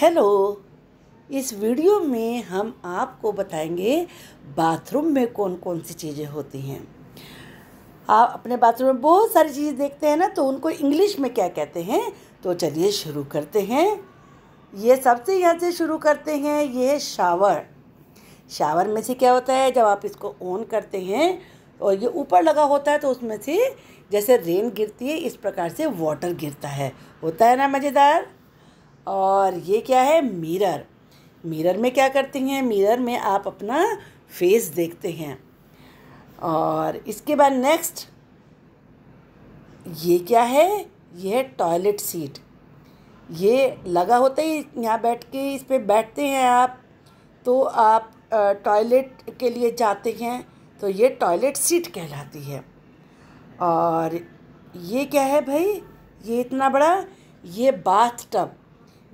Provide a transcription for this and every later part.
hello इस video में हम आपको बताएंगे बाथरूम में कौन कौन सी चीज़ें होती हैं आप अपने बाथरूम में बहुत सारी चीज़ें देखते हैं ना तो उनको इंग्लिश में क्या कहते हैं तो चलिए शुरू करते हैं ये सबसे यहाँ से शुरू करते हैं ये शावर शावर में से क्या होता है जब आप इसको ऑन करते हैं और ये ऊपर लगा होता है तो उसमें से जैसे रेन गिरती है इस प्रकार से वाटर गिरता है होता है ना मज़ेदार और ये क्या है मिरर मिरर में क्या करते हैं मिरर में आप अपना फेस देखते हैं और इसके बाद नेक्स्ट ये क्या है यह है टॉयलेट सीट ये लगा होता ही यहाँ बैठ के इस पर बैठते हैं आप तो आप टॉयलेट के लिए जाते हैं तो ये टॉयलेट सीट कहलाती है और ये क्या है भाई ये इतना बड़ा ये बाथ टब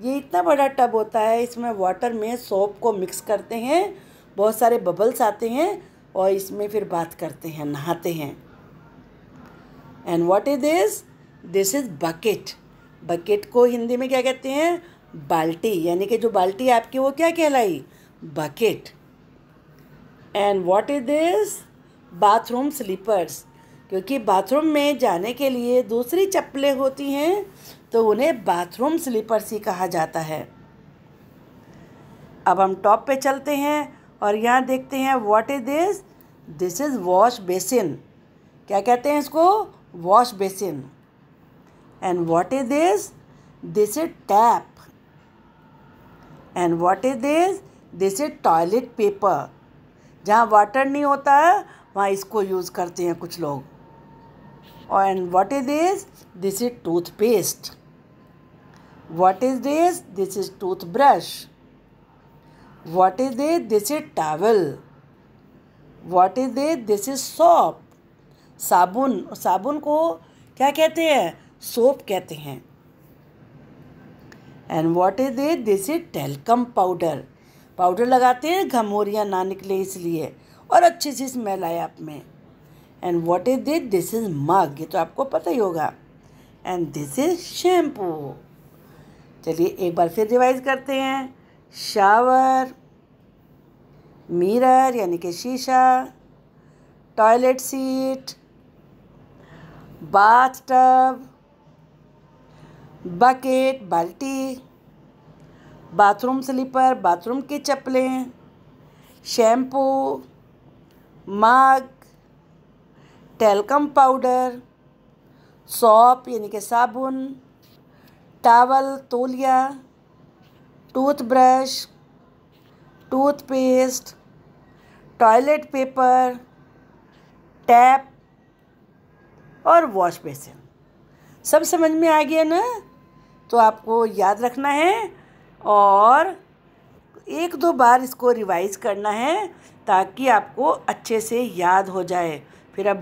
ये इतना बड़ा टब होता है इसमें वाटर में सोप को मिक्स करते हैं बहुत सारे बबल्स आते हैं और इसमें फिर बात करते हैं नहाते हैं and what is this this is bucket bucket को हिंदी में क्या कहते हैं बाल्टी यानी कि जो बाल्टी आपकी वो क्या कहलाई bucket and what is this bathroom slippers क्योंकि बाथरूम में जाने के लिए दूसरी चप्पलें होती हैं तो उन्हें बाथरूम स्लीपर्स ही कहा जाता है अब हम टॉप पे चलते हैं और यहाँ देखते हैं what is this this is wash basin क्या कहते हैं इसको wash basin and what is this this is tap and what is this this is toilet paper जहाँ वाटर नहीं होता है वहाँ इसको यूज़ करते हैं कुछ लोग and what is this this is toothpaste what is this this is toothbrush what is this this is towel what is this this is soap साबुन साबुन को क्या कहते हैं सोप कहते हैं and what is this this is talcum powder powder लगाते हैं घमोरियाँ ना निकले इसलिए और अच्छी सी स्मेल आए आप में and what is this this is mug ये तो आपको पता ही होगा एंड दिस इज शैम्पू चलिए एक बार फिर रिवाइज करते हैं शावर मिरर यानी कि शीशा toilet seat bath tub bucket बाल्टी बाथरूम स्लीपर बाथरूम की चप्पलें shampoo mug talcum powder soap यानी कि साबुन टावल तोलिया toothbrush toothpaste toilet paper tap और वॉश बेसिन सब समझ में आ गया ना तो आपको याद रखना है और एक दो बार इसको रिवाइज करना है ताकि आपको अच्छे से याद हो जाए फिर अब